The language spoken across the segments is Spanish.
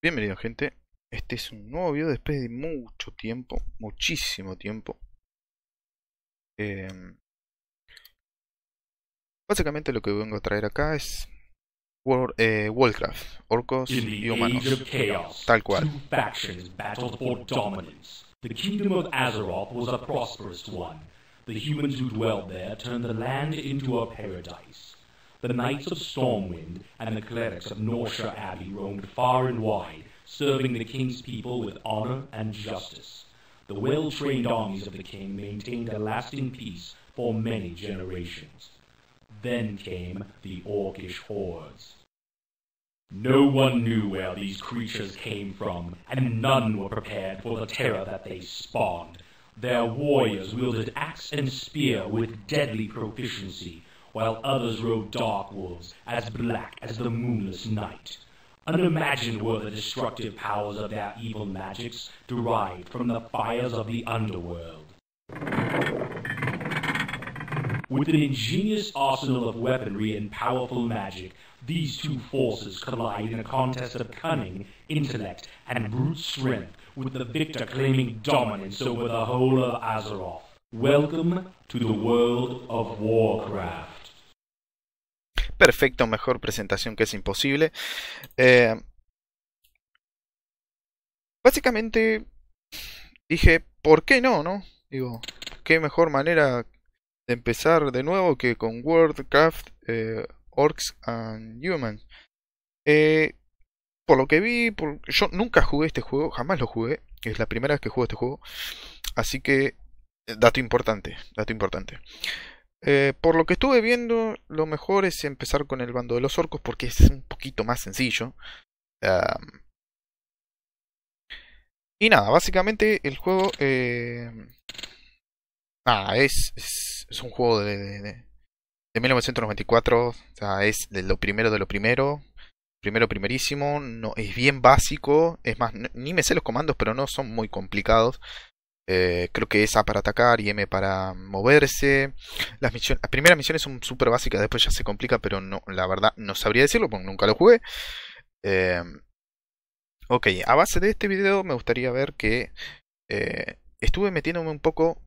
Bienvenido gente, este es un nuevo video después de mucho tiempo, muchísimo tiempo. Eh, básicamente lo que vengo a traer acá es War, eh, Warcraft, orcos y humanos, tal cual. The kingdom of Azeroth was a prosperous one. The humans who dwelled there turned the land into a paradise. the Knights of Stormwind and the clerics of Norshire Abbey roamed far and wide, serving the king's people with honor and justice. The well trained armies of the king maintained a lasting peace for many generations. Then came the orcish hordes. No one knew where these creatures came from, and none were prepared for the terror that they spawned. Their warriors wielded axe and spear with deadly proficiency, while others rode dark wolves, as black as the moonless night. Unimagined were the destructive powers of their evil magics, derived from the fires of the underworld. With an ingenious arsenal of weaponry and powerful magic, these two forces collide in a contest of cunning, intellect, and brute strength, with the victor claiming dominance over the whole of Azeroth. Welcome to the world of Warcraft. perfecto, mejor presentación que es imposible. Eh, básicamente dije, ¿por qué no, no? Digo, qué mejor manera de empezar de nuevo que con Worldcraft, eh, Orcs and Humans. Eh, por lo que vi, yo nunca jugué este juego, jamás lo jugué. Es la primera vez que juego este juego. Así que, dato importante, dato importante. Eh, por lo que estuve viendo, lo mejor es empezar con el bando de los orcos porque es un poquito más sencillo. y nada, básicamente el juego... Eh, ah, es, un juego de, de, de 1994, o sea, es de lo primero de lo primero primero primerísimo, es bien básico, es más, ni me sé los comandos, pero no son muy complicados. Eh, creo que es A para atacar y M para moverse. Las, misiones, las primeras misiones son súper básicas, después ya se complica, pero no, la verdad no sabría decirlo porque nunca lo jugué. Eh, ok, a base de este video me gustaría ver que eh, estuve metiéndome un poco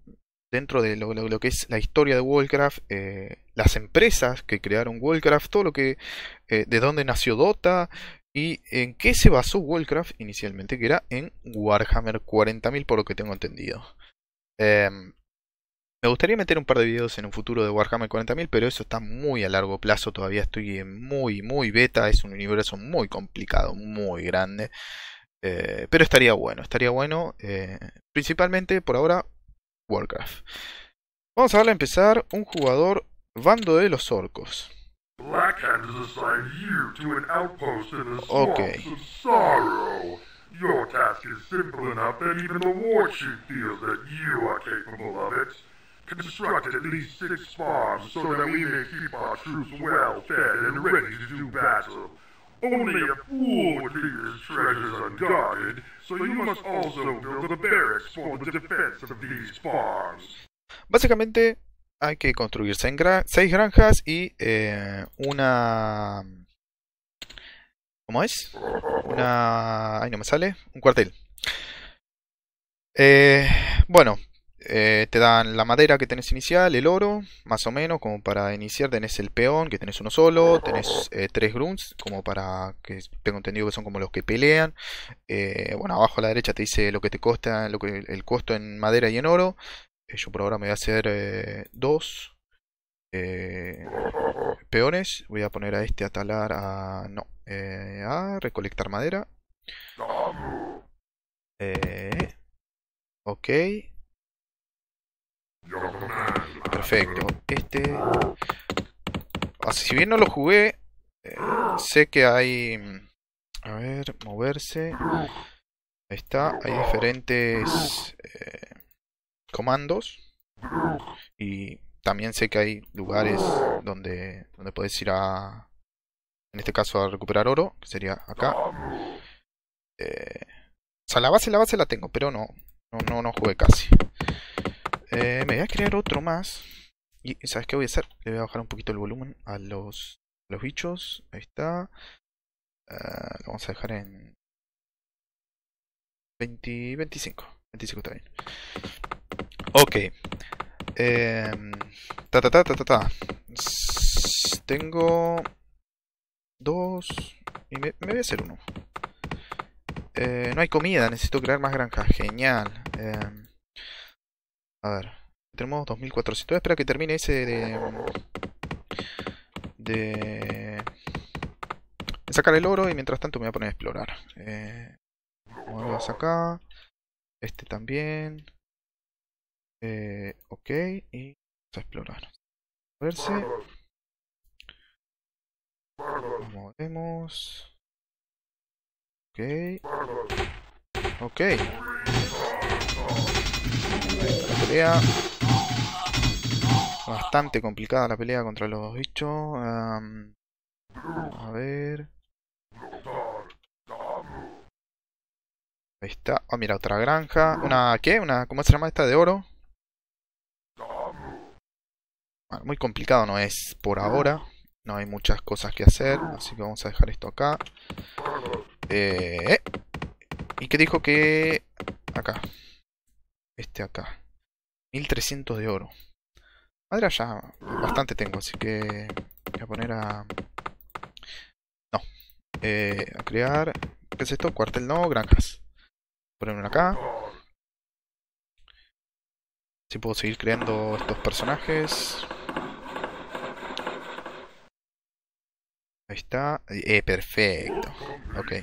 dentro de lo, que es la historia de Warcraft, las empresas que crearon Warcraft, todo lo que... de dónde nació Dota, ¿Y en qué se basó Warcraft inicialmente? Que era en Warhammer 40.000 por lo que tengo entendido. Em, me gustaría meter un par de videos en un futuro de Warhammer 40.000, pero eso está muy a largo plazo, todavía estoy en muy, muy beta, es un universo muy complicado, muy grande. Eh, pero estaría bueno, estaría bueno, eh, principalmente por ahora, Warcraft. Vamos a darle a empezar un jugador bando de los orcos. Black Hand has assigned you to an outpost in the swamps okay. of sorrow. Your task is simple enough that even the war chief feels that you are capable of it. Construct at least six farms so that we may keep our troops well fed and ready to do battle. Only a fool would leave his treasures unguarded, so you must also build a barracks for the defense of these farms. Basically. hay que construir seis, granjas y eh, una... ¿Cómo es? Una... Ay, no me sale. Un cuartel. Eh, bueno, eh, te dan la madera que tenés inicial, el oro, más o menos, como para iniciar. Tenés el peón, que tenés uno solo. Tenés tres grunts, como para que tengo entendido que son como los que pelean. bueno, abajo a la derecha te dice lo que te cuesta, lo que, el costo en madera y en oro. Eh, yo por ahora me voy a hacer eh, dos eh, peones. Voy a poner a este a talar a... No, a recolectar madera. ok. Perfecto. Este... Así, si bien no lo jugué, sé que hay... A ver, moverse. Ahí está, hay diferentes comandos. Y también sé que hay lugares donde, donde puedes ir a... En este caso a recuperar oro, que sería acá. Eh, o sea, la base, la base la tengo, pero no. No, no, jugué casi. Eh, me voy a crear otro más. Y ¿sabes qué voy a hacer? Le voy a bajar un poquito el volumen a los, los bichos. Ahí está. Eh, lo vamos a dejar en 20, 25 está Ok. Em, ta, ta, ta, ta, ta, Tengo dos. Y me, voy a hacer uno. Eh, no hay comida, necesito crear más granjas. Genial. Em, a ver. Tenemos 2400. Espera que termine ese de. De. Sacar el oro y mientras tanto me voy a poner a explorar. Eh, acá. Este también. Eh, ok, y vamos a explorar. A verse. Movemos. Ok. Ok. pelea. Bastante complicada la pelea contra los bichos. a ver. Ahí está. Oh, mira, otra granja. ¿Una qué? ¿Una cómo se llama esta de oro? muy complicado no es por ahora. No hay muchas cosas que hacer, así que vamos a dejar esto acá. Eh, ¿Y qué dijo que...? Acá. Este acá. 1300 de oro. madre ya bastante tengo, así que... Voy a poner a... No. Eh, a crear... ¿Qué es esto? Cuartel no, granjas una acá. Si puedo seguir creando estos personajes. Ahí está. Eh, perfecto. Ok.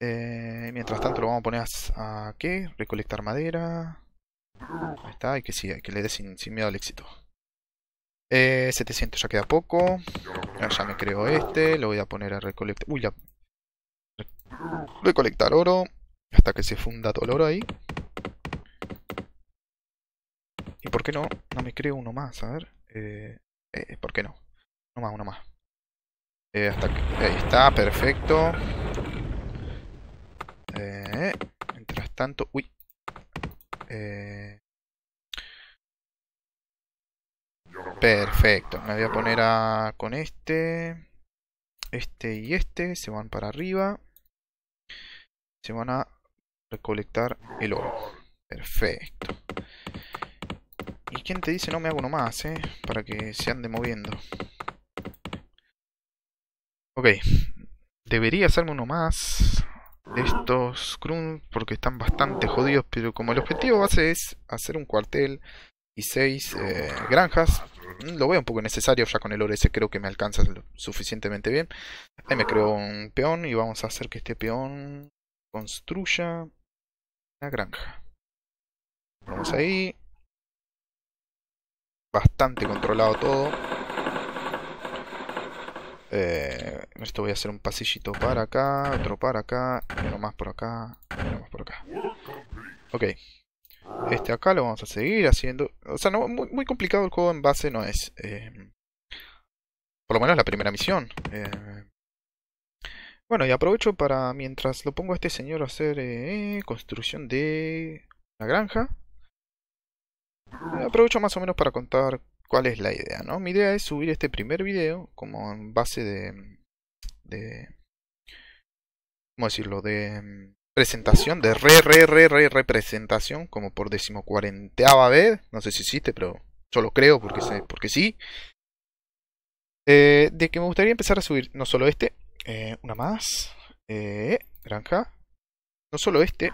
Eh, mientras tanto lo vamos a poner a, Recolectar madera. Ahí está, hay que, sí, hay que le dé sin, miedo al éxito. 700 eh, ya queda poco. Ah, ya me creo este. Lo voy a poner a recolectar. Uy, ya. Recolectar oro hasta que se funda todo oro ahí. ¿Y por qué no? No me creo uno más, a ver. Eh, eh, ¿Por qué no? Uno más, uno más. Eh, hasta ahí está, perfecto. mientras tanto... Uy. perfecto. Me voy a poner a, con este. Este y este se van para arriba. Se van a Recolectar el oro. Perfecto. ¿Y quién te dice no me hago uno más, eh? Para que se ande moviendo. Ok. Debería hacerme uno más de estos crun porque están bastante jodidos. Pero como el objetivo base es hacer un cuartel y seis eh, granjas, mm, lo veo un poco necesario. Ya con el oro ese creo que me alcanza suficientemente bien. Ahí me creo un peón y vamos a hacer que este peón construya granja. Vamos ahí. Bastante controlado todo. Eh, esto voy a hacer un pasillito para acá, otro para acá, uno más por acá, uno más por acá. Ok. Este acá lo vamos a seguir haciendo. O sea, no, muy, muy complicado el juego en base no es. Eh, por lo menos la primera misión. Eh, bueno, y aprovecho para, mientras lo pongo a este señor a hacer eh, construcción de la granja, eh, aprovecho más o menos para contar cuál es la idea, ¿no? Mi idea es subir este primer video como en base de... de ¿Cómo decirlo? De mm, presentación, de re, re, re, re, representación, como por decimocuarenteava vez. No sé si existe, pero yo lo creo porque, sé, porque sí. Eh, de que me gustaría empezar a subir no solo este, eh, una más. Eh, granja. No solo este,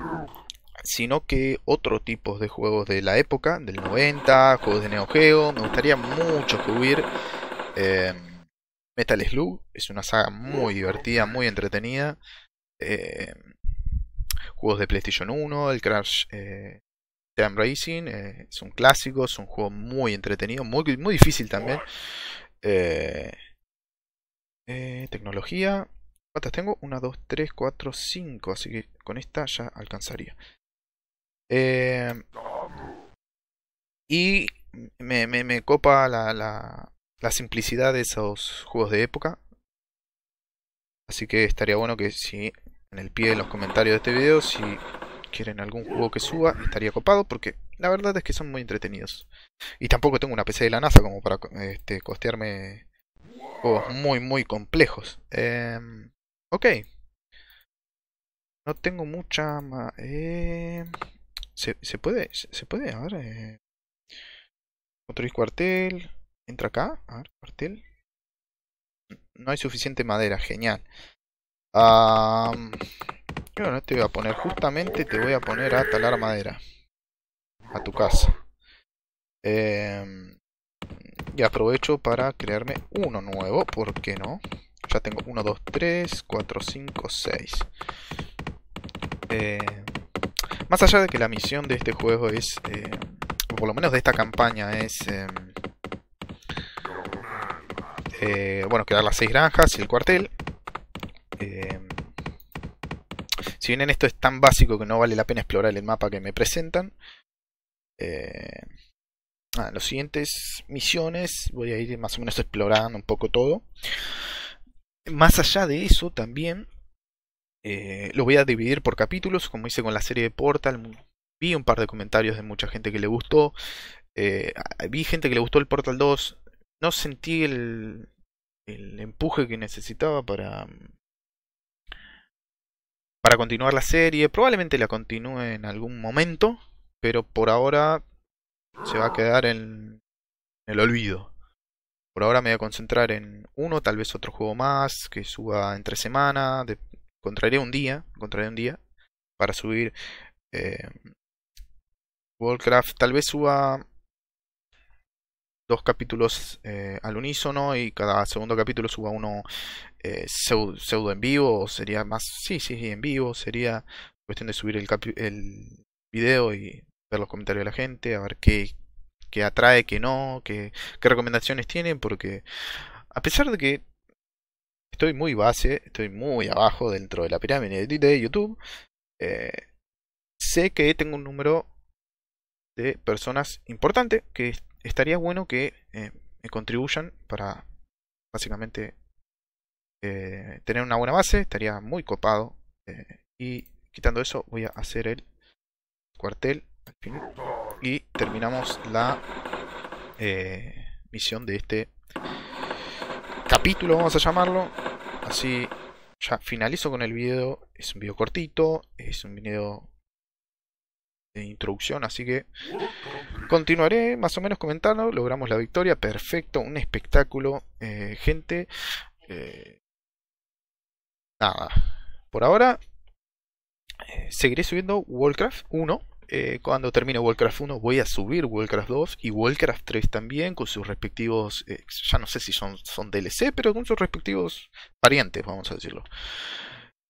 sino que otro tipo de juegos de la época, del 90, juegos de Neo Geo. Me gustaría mucho cubrir eh, Metal Slug. Es una saga muy divertida, muy entretenida. juegos de PlayStation 1, el Crash Time Racing. es un clásico, es un juego muy entretenido, muy, muy difícil también. Eh, eh, tecnología. ¿Cuántas tengo? 1, 2, 3, 4, 5. Así que con esta ya alcanzaría. Eh, y me, copa la, la, simplicidad de esos juegos de época. Así que estaría bueno que si en el pie de los comentarios de este video si quieren algún juego que suba, estaría copado porque la verdad es que son muy entretenidos. Y tampoco tengo una PC de la NASA como para este, costearme Juegos muy, muy complejos. Em, ok. No tengo mucha eh, ¿se, ¿se, puede? Se, puede? A ver. Eh. cuartel. Entra acá. A ver, cuartel. No hay suficiente madera. Genial. yo no te voy a poner. Justamente te voy a poner a talar madera. A tu casa. Em, y aprovecho para crearme uno nuevo, ¿por qué no? Ya tengo 1, 2, 3, 4, 5, 6. más allá de que la misión de este juego es, eh, o por lo menos de esta campaña, es... Eh, eh, bueno, crear las seis granjas y el cuartel. si bien esto es tan básico que no vale la pena explorar el mapa que me presentan, Ah, los siguientes misiones voy a ir más o menos explorando un poco todo. Más allá de eso también eh, lo voy a dividir por capítulos, como hice con la serie de Portal. Vi un par de comentarios de mucha gente que le gustó. Eh, vi gente que le gustó el Portal 2. No sentí el, el empuje que necesitaba para, para continuar la serie. Probablemente la continúe en algún momento, pero por ahora se va a quedar en el olvido. Por ahora me voy a concentrar en uno, tal vez otro juego más que suba entre semana. De, encontraré un día, encontraré un día para subir eh, Warcraft. Tal vez suba dos capítulos eh, al unísono y cada segundo capítulo suba uno eh, pseudo, en vivo. O sería más, sí, sí, en vivo. Sería cuestión de subir el video y ver los comentarios de la gente, a ver qué, atrae, qué no, qué, recomendaciones tienen, porque a pesar de que estoy muy base, estoy muy abajo dentro de la pirámide de YouTube, eh, sé que tengo un número de personas importante que estaría bueno que eh, me contribuyan para básicamente eh, tener una buena base, estaría muy copado. y quitando eso voy a hacer el cuartel y terminamos la eh, misión de este capítulo, vamos a llamarlo. Así ya finalizo con el video. Es un video cortito, es un video de introducción, así que continuaré más o menos comentando. Logramos la victoria, perfecto, un espectáculo, eh, gente. Eh, nada, por ahora seguiré subiendo Warcraft 1 eh, cuando termine Warcraft 1 voy a subir Warcraft 2 y Warcraft 3 también con sus respectivos, eh, ya no sé si son, son DLC, pero con sus respectivos parientes, vamos a decirlo.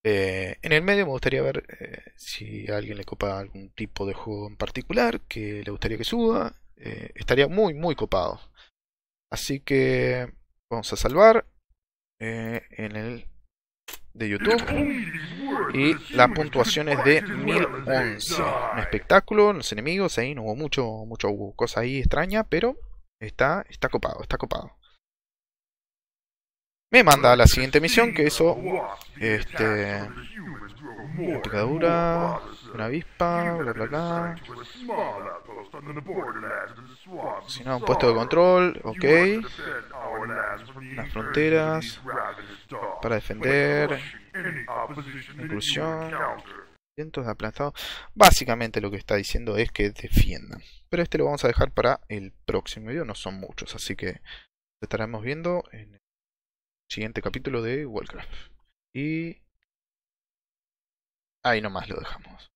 Eh, en el medio me gustaría ver si a alguien le copa algún tipo de juego en particular que le gustaría que suba. estaría muy, muy copado. Así que vamos a salvar en el de YouTube y las puntuaciones de 1011. Un espectáculo, los enemigos, ahí no hubo mucho, mucho cosa ahí extraña, pero está, está copado, está copado. Me manda a la siguiente misión, que eso... Este... Picadura, una avispa, bla bla bla. Si no, un puesto de control, ok. Las fronteras para defender, inclusión, cientos de aplastados. Básicamente lo que está diciendo es que defiendan. Pero este lo vamos a dejar para el próximo video, no son muchos, así que lo estaremos viendo en el siguiente capítulo de Warcraft. Y ahí nomás lo dejamos.